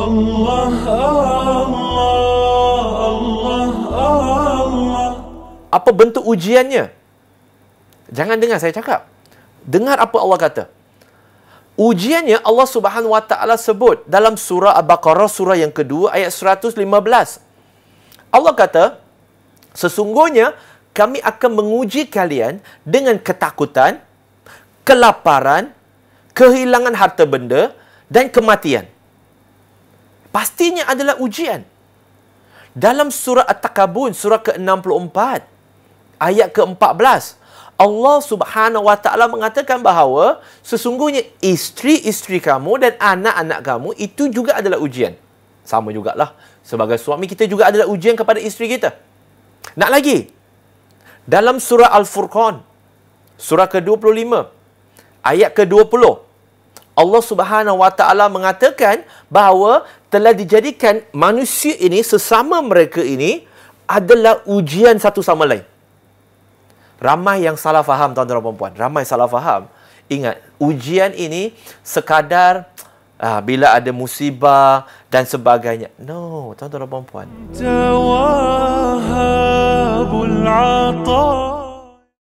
Allah, Allah, Allah, Allah. Apa bentuk ujiannya? Jangan dengar saya cakap. Dengar apa Allah kata. Ujiannya Allah Subhanahu Wa Taala sebut dalam surah Al-Baqarah surah yang kedua ayat 115. Allah kata, sesungguhnya kami akan menguji kalian dengan ketakutan, kelaparan, kehilangan harta benda dan kematian pastinya adalah ujian. Dalam surah At-Takabun, surah ke-64, ayat ke-14, Allah subhanahu wa ta'ala mengatakan bahawa sesungguhnya isteri-isteri kamu dan anak-anak kamu itu juga adalah ujian. Sama jugalah. Sebagai suami kita juga adalah ujian kepada isteri kita. Nak lagi? Dalam surah Al-Furqan, surah ke-25, ayat ke-20, Allah Subhanahu Wa Taala mengatakan bahawa telah dijadikan manusia ini sesama mereka ini adalah ujian satu sama lain. Ramai yang salah faham tuan-tuan dan puan-puan, ramai salah faham. Ingat, ujian ini sekadar ah, bila ada musibah dan sebagainya. No, tuan-tuan dan puan-puan.